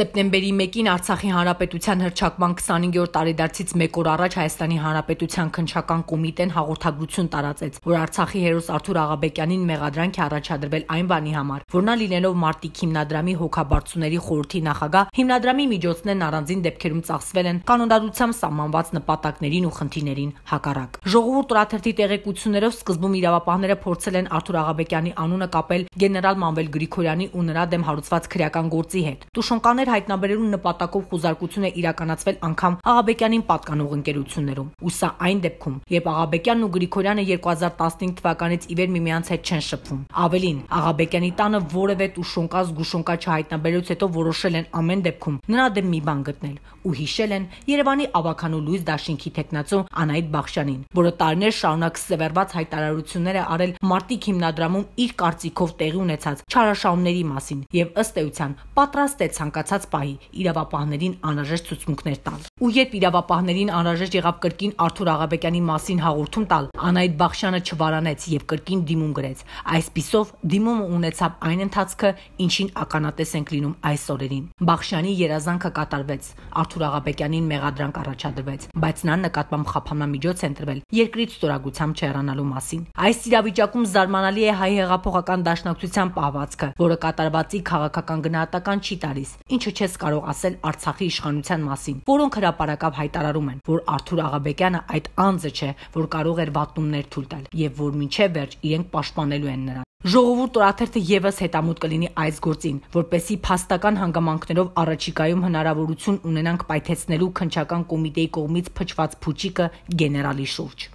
Սեպտեմբերի 1-ին Արցախի Հանրապետության հրճակման 25-րդ տարեդարձից 1 օր առաջ Հայաստանի Հանրապետության քնչական կոմիտեն հաղորդագրություն տարածեց, որ Արցախի հերոս Արթուր Աղաբեկյանին մեղադրանք է առաջադրվել այն բանի համար, որ նա լինելով մարտիկ հիմնադրամի հոգաբարձուների խորհրդի նախագահ, հիմնադրամի միջոցներն առանձին դեպքերում ծախսվել են կանոնդառությամբ սահմանված նպատակներին ու խնդիրներին հակառակ։ Ժողովուրդ օրաթերթի տեղեկություններով սկզբում իրավապահները փորձել են Արթուր Աղաբեկյանի անունը կապել գեներալ Մանվել Գրիգորյանի ու նրա դեմ հարուցված քրեական գործի հետ։ Տուշնկաներ Լուծումներ հայտնաբերելու նպատակով խոզարկություն է իրականացվել անգամ Աղաբեկյանին պատկանող ընկերություններում։ Ու սա այն դեպքում, երբ Աղաբեկյանն ու Գրիգորյանը 2015 թվականից ի վեր միմյանց հետ չեն շփվում։ Ավելին, Աղաբեկյանի տանը որևէ տուշոնկա զգուշոնկա չհայտնաբերելուց հետո որոշել են ամեն դեպքում նրա դեմ մի բան գտնել ու հիշել են Երևանի ավականու լույս դաշինքի տեխնացու Անահիտ Բախշանին, որը տարիներ շարունակ սևեռված հայտարարություններ է արել մարտիկ հիմնադրամում իր կարծիքով տեղի ունեցած չարաշահումների մասին եւ ըստ էության պատրաստ է ցանկացած դարձած պահի իրավապահներին անհրաժեշտ ցուցմունքներ տալ։ Ու երբ իրավապահներին անհրաժեշտ եղավ կրկին Արթուր Աղաբեկյանի մասին հաղորդում տալ, Անահիտ Բախշյանը չվարանեց եւ կրկին դիմում գրեց։ Այս պիսով դիմումը ունեցավ այն ընթացքը, ինչին ականատես ենք լինում այս օրերին։ Բախշյանի երազանքը կատարվեց։ Արթուր Աղաբեկյանին մեղադրանք առաջադրվեց, բայց նա նկատմամբ խափանամիջոց են տրվել երկրից ստորագությամբ չհեռանալու մասին։ Այս իրավիճակում զարմանալի է հայ հեղափոխական դաշնակցության պահվածքը, որը կատարվածի քաղաքական գնահատական չի տալիս ոչինչ չես կարող ասել Արցախի իշխանության մասին, որոնք հրաապարակավ հայտարարում են, որ Արթուր Աղաբեկյանը այդ անձը չէ, որ կարող էր վատումներ թույլ տալ եւ որ ինչե վերջ իրենք պաշտպանելու են նրան։ Ժողովուրդ օրաթերթը եւս հետամուտ կլինի այս գործին, որպեսի փաստական հանգամանքներով առաջիկայում հնարավորություն ունենանք պայթեցնելու քնչական կոմիտեի կողմից փչված փուճիկը գեներալի շուրջ։